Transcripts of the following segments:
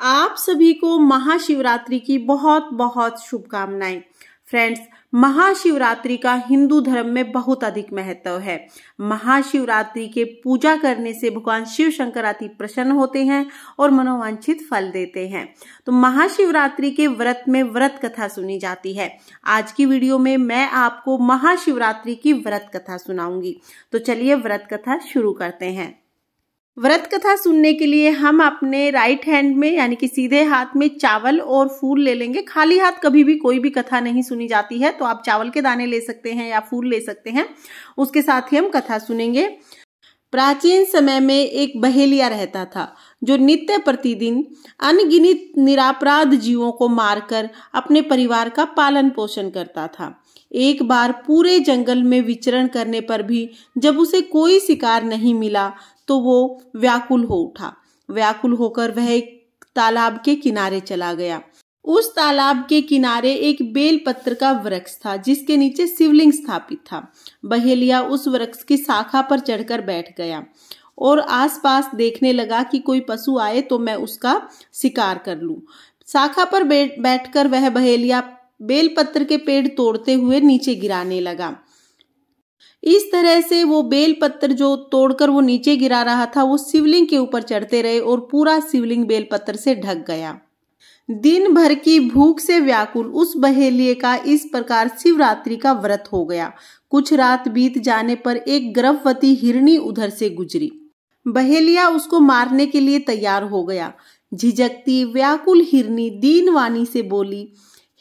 आप सभी को महाशिवरात्रि की बहुत बहुत शुभकामनाएं फ्रेंड्स महाशिवरात्रि का हिंदू धर्म में बहुत अधिक महत्व है महाशिवरात्रि के पूजा करने से भगवान शिव अति प्रसन्न होते हैं और मनोवांछित फल देते हैं तो महाशिवरात्रि के व्रत में व्रत कथा सुनी जाती है आज की वीडियो में मैं आपको महाशिवरात्रि की व्रत कथा सुनाऊंगी तो चलिए व्रत कथा शुरू करते हैं व्रत कथा सुनने के लिए हम अपने राइट हैंड में यानी कि सीधे हाथ में चावल और फूल ले लेंगे खाली हाथ कभी भी कोई भी कथा नहीं सुनी जाती है तो आप चावल के दाने ले सकते हैं या फूल ले सकते हैं उसके साथ ही हम कथा सुनेंगे प्राचीन समय में एक बहेलिया रहता था जो नित्य प्रतिदिन अनगिनित निरापराध जीवों को मारकर अपने परिवार का पालन पोषण करता था एक बार पूरे जंगल में विचरण करने पर भी जब उसे कोई शिकार नहीं मिला तो वो व्याकुल हो उठा व्याकुल होकर वह एक तालाब के किनारे चला गया उस तालाब के किनारे एक बेल पत्र का वृक्ष था जिसके नीचे शिवलिंग स्थापित था बहेलिया उस वृक्ष की शाखा पर चढ़कर बैठ गया और आसपास देखने लगा कि कोई पशु आए तो मैं उसका शिकार कर लूं। शाखा पर बैठकर वह बहेलिया बेलपत्र के पेड़ तोड़ते हुए नीचे गिराने लगा इस तरह से वो बेल पत्थर जो तोड़कर वो नीचे गिरा रहा था वो शिवलिंग के ऊपर चढ़ते रहे और पूरा शिवलिंग बेल पत्थर से ढक गया दिन भर की भूख से व्याकुल उस बहेलिए का इस प्रकार शिवरात्रि का व्रत हो गया कुछ रात बीत जाने पर एक गर्भवती हिरणी उधर से गुजरी बहेलिया उसको मारने के लिए तैयार हो गया झिझकती व्याकुल हिरनी दीनवानी से बोली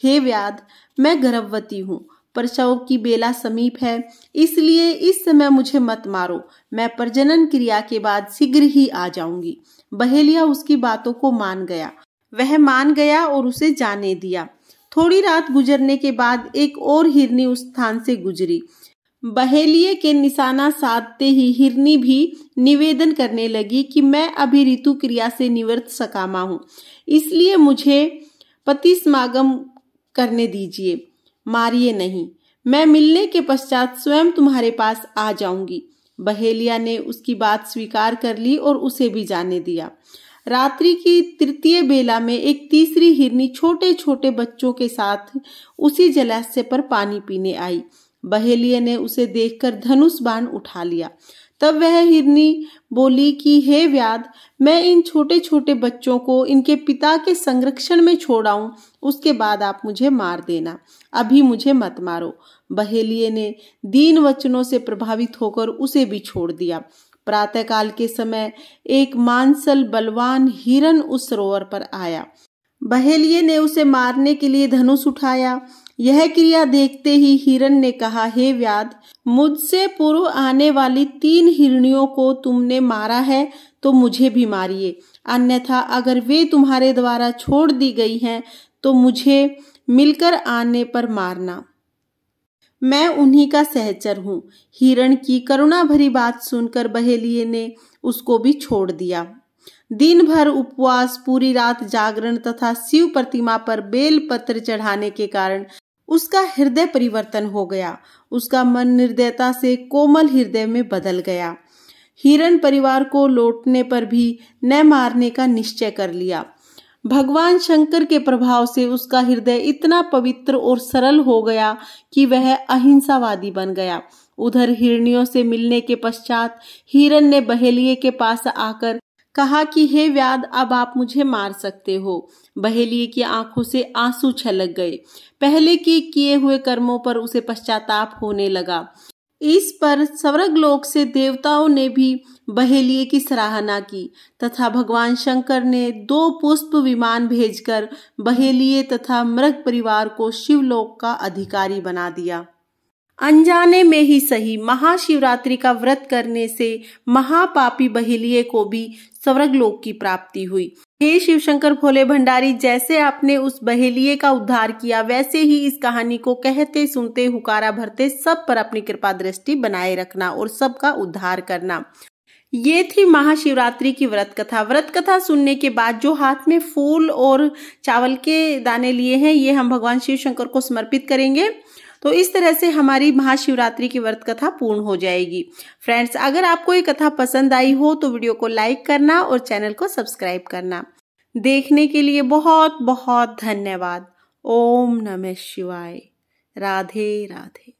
हे व्याध मैं गर्भवती हूँ प्रसव की बेला समीप है इसलिए इस समय मुझे मत मारो मैं प्रजनन क्रिया के बाद शीघ्र ही आ जाऊंगी बहेलिया उसकी बातों को मान गया वह मान गया और उसे जाने दिया थोड़ी रात गुजरने के बाद एक और हिरनी उस स्थान से गुजरी बहेलिए के निशाना साधते ही हिरनी भी निवेदन करने लगी कि मैं अभी ऋतु क्रिया से निवृत्त सकामा हूँ इसलिए मुझे पति समागम करने दीजिए मारिए नहीं मैं मिलने के पश्चात स्वयं तुम्हारे पास आ जाऊंगी बहेलिया ने उसकी बात स्वीकार कर ली और उसे भी जाने दिया रात्रि की तृतीय बेला में एक तीसरी हिरनी छोटे छोटे बच्चों के साथ उसी जलाशय पर पानी पीने आई बहेलिया ने उसे देखकर धनुष बाण उठा लिया तब वह हिरनी बोली कि हे व्याद मैं इन छोटे छोटे बच्चों को इनके पिता के संरक्षण में छोड़ आऊं उसके बाद आप मुझे मार देना अभी मुझे मत मारो बहेलिए ने दीन वचनों से प्रभावित होकर उसे भी छोड़ दिया प्रातःकाल के समय एक मांसल बलवान हिरन उस सरोवर पर आया बहेलिए ने उसे मारने के लिए धनुष उठाया यह क्रिया देखते ही हिरण ने कहा हे व्याध मुझसे पूर्व आने वाली तीन हिरणियों को तुमने मारा है तो मुझे भी मारिए अन्यथा अगर वे तुम्हारे द्वारा छोड़ दी गई हैं तो मुझे मिलकर आने पर मारना मैं उन्हीं का सहचर हूँ हिरण की करुणा भरी बात सुनकर बहेलिए ने उसको भी छोड़ दिया दिन भर उपवास पूरी रात जागरण तथा शिव प्रतिमा पर बेल पत्र चढ़ाने के कारण उसका हृदय परिवर्तन हो गया उसका मन निर्दयता से कोमल हृदय में बदल गया हिरण परिवार को लौटने पर भी न मारने का निश्चय कर लिया भगवान शंकर के प्रभाव से उसका हृदय इतना पवित्र और सरल हो गया कि वह अहिंसावादी बन गया उधर हिरणियों से मिलने के पश्चात हिरण ने बहेलिए के पास आकर कहा कि हे व्याद अब आप मुझे मार सकते हो बहेलिए की आंखों से आंसू छलक गए पहले के किए हुए कर्मों पर उसे पश्चाताप होने लगा इस पर स्वर्ग लोक से देवताओं ने भी बहेलिए की सराहना की तथा भगवान शंकर ने दो पुष्प विमान भेजकर बहेलिए तथा मृग परिवार को शिवलोक का अधिकारी बना दिया अनजाने में ही सही महाशिवरात्रि का व्रत करने से महापापी बहिलिये को भी स्वर्ग लोक की प्राप्ति हुई हे शिवशंकर भोले भंडारी जैसे आपने उस बहेलिये का उद्धार किया वैसे ही इस कहानी को कहते सुनते हुकारा भरते सब पर अपनी कृपा दृष्टि बनाए रखना और सबका उद्धार करना ये थी महाशिवरात्रि की व्रत कथा व्रत कथा सुनने के बाद जो हाथ में फूल और चावल के दाने लिए हैं ये हम भगवान शिव शंकर को समर्पित करेंगे तो इस तरह से हमारी महाशिवरात्रि की व्रत कथा पूर्ण हो जाएगी फ्रेंड्स अगर आपको ये कथा पसंद आई हो तो वीडियो को लाइक करना और चैनल को सब्सक्राइब करना देखने के लिए बहुत बहुत धन्यवाद ओम नमः शिवाय राधे राधे